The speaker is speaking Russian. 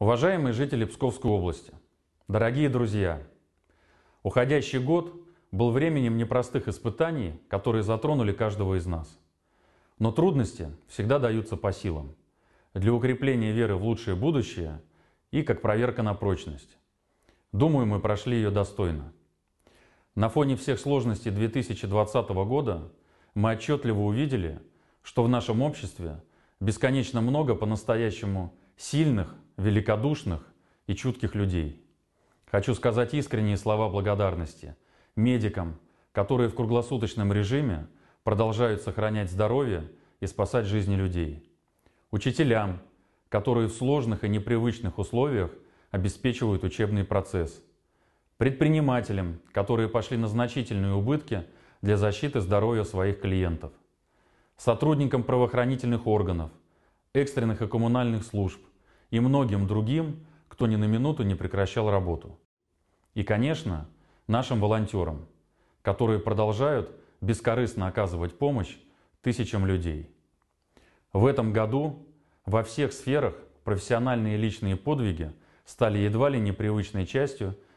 Уважаемые жители Псковской области, дорогие друзья, уходящий год был временем непростых испытаний, которые затронули каждого из нас. Но трудности всегда даются по силам. Для укрепления веры в лучшее будущее и как проверка на прочность. Думаю, мы прошли ее достойно. На фоне всех сложностей 2020 года мы отчетливо увидели, что в нашем обществе бесконечно много по-настоящему сильных, великодушных и чутких людей. Хочу сказать искренние слова благодарности медикам, которые в круглосуточном режиме продолжают сохранять здоровье и спасать жизни людей. Учителям, которые в сложных и непривычных условиях обеспечивают учебный процесс. Предпринимателям, которые пошли на значительные убытки для защиты здоровья своих клиентов. Сотрудникам правоохранительных органов, экстренных и коммунальных служб, и многим другим, кто ни на минуту не прекращал работу. И, конечно, нашим волонтерам, которые продолжают бескорыстно оказывать помощь тысячам людей. В этом году во всех сферах профессиональные и личные подвиги стали едва ли непривычной частью –